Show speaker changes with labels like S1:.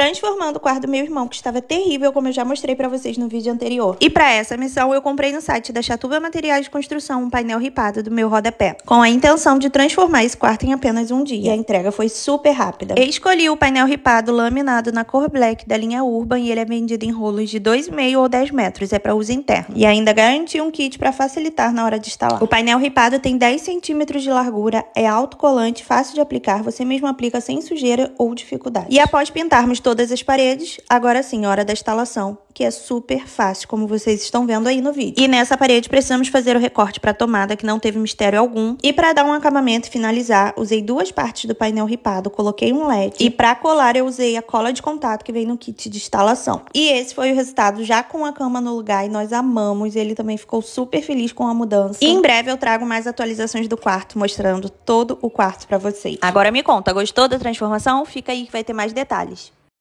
S1: transformando o quarto do meu irmão, que estava terrível, como eu já mostrei para vocês no vídeo anterior. E para essa missão, eu comprei no site da Chatuba Materiais de Construção um painel ripado do meu rodapé, com a intenção de transformar esse quarto em apenas um dia. E a entrega foi super rápida. Eu escolhi o painel ripado laminado na cor black da linha Urban e ele é vendido em rolos de 2,5 ou 10 metros, é para uso interno. E ainda garanti um kit para facilitar na hora de instalar. O painel ripado tem 10 centímetros de largura, é autocolante, fácil de aplicar, você mesmo aplica sem sujeira ou dificuldade. E após pintarmos todo todas as paredes. Agora sim, hora da instalação, que é super fácil, como vocês estão vendo aí no vídeo. E nessa parede precisamos fazer o recorte para a tomada, que não teve mistério algum. E para dar um acabamento e finalizar, usei duas partes do painel ripado, coloquei um LED. E para colar eu usei a cola de contato que vem no kit de instalação. E esse foi o resultado já com a cama no lugar e nós amamos. Ele também ficou super feliz com a mudança. E em breve eu trago mais atualizações do quarto, mostrando todo o quarto para vocês. Agora me conta, gostou da transformação? Fica aí que vai ter mais detalhes.